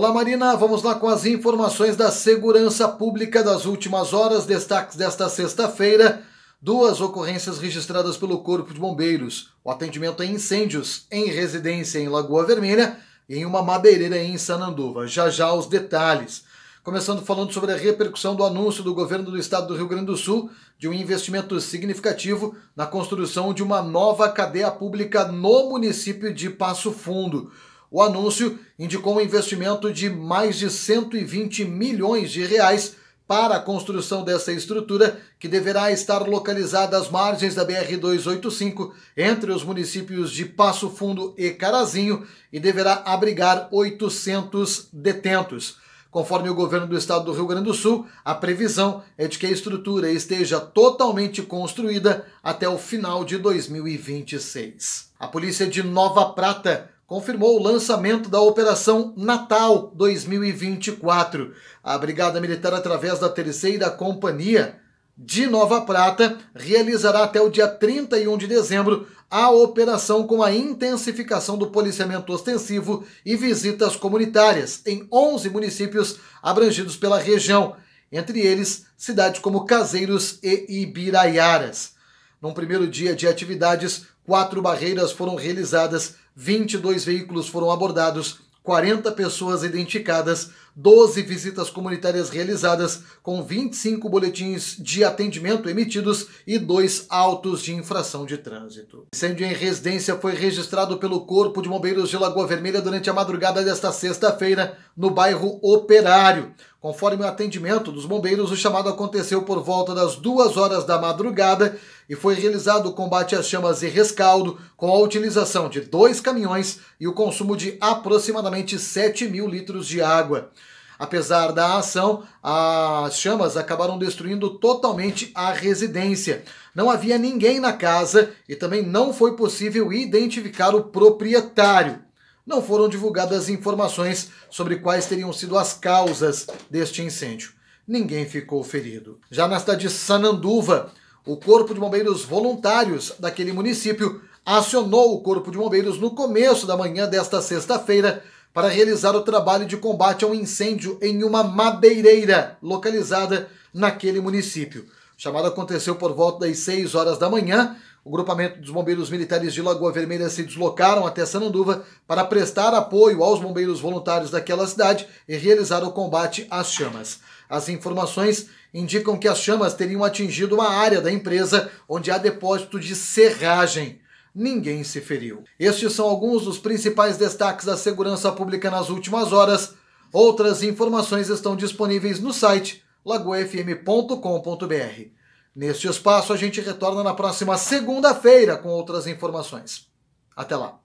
Olá, Marina. Vamos lá com as informações da segurança pública das últimas horas. Destaques desta sexta-feira: duas ocorrências registradas pelo Corpo de Bombeiros. O atendimento a incêndios em residência em Lagoa Vermelha e em uma madeireira em Sananduva. Já já os detalhes. Começando falando sobre a repercussão do anúncio do governo do estado do Rio Grande do Sul de um investimento significativo na construção de uma nova cadeia pública no município de Passo Fundo. O anúncio indicou um investimento de mais de 120 milhões de reais para a construção dessa estrutura, que deverá estar localizada às margens da BR-285, entre os municípios de Passo Fundo e Carazinho, e deverá abrigar 800 detentos. Conforme o governo do estado do Rio Grande do Sul, a previsão é de que a estrutura esteja totalmente construída até o final de 2026. A polícia de Nova Prata confirmou o lançamento da Operação Natal 2024. A Brigada Militar, através da Terceira Companhia de Nova Prata, realizará até o dia 31 de dezembro a operação com a intensificação do policiamento ostensivo e visitas comunitárias em 11 municípios abrangidos pela região, entre eles cidades como Caseiros e Ibiraiaras. Num primeiro dia de atividades, quatro barreiras foram realizadas, 22 veículos foram abordados, 40 pessoas identificadas, 12 visitas comunitárias realizadas, com 25 boletins de atendimento emitidos e dois autos de infração de trânsito. Incêndio em residência foi registrado pelo Corpo de Bombeiros de Lagoa Vermelha durante a madrugada desta sexta-feira, no bairro Operário. Conforme o atendimento dos bombeiros, o chamado aconteceu por volta das duas horas da madrugada e foi realizado o combate às chamas e rescaldo com a utilização de dois caminhões e o consumo de aproximadamente 7 mil litros de água. Apesar da ação, as chamas acabaram destruindo totalmente a residência. Não havia ninguém na casa e também não foi possível identificar o proprietário. Não foram divulgadas informações sobre quais teriam sido as causas deste incêndio. Ninguém ficou ferido. Já na cidade de Sananduva, o Corpo de Bombeiros Voluntários daquele município acionou o Corpo de Bombeiros no começo da manhã desta sexta-feira para realizar o trabalho de combate ao incêndio em uma madeireira localizada naquele município. O chamado aconteceu por volta das 6 horas da manhã o grupamento dos bombeiros militares de Lagoa Vermelha se deslocaram até Sananduva para prestar apoio aos bombeiros voluntários daquela cidade e realizar o combate às chamas. As informações indicam que as chamas teriam atingido uma área da empresa onde há depósito de serragem. Ninguém se feriu. Estes são alguns dos principais destaques da segurança pública nas últimas horas. Outras informações estão disponíveis no site lagoafm.com.br. Neste espaço, a gente retorna na próxima segunda-feira com outras informações. Até lá!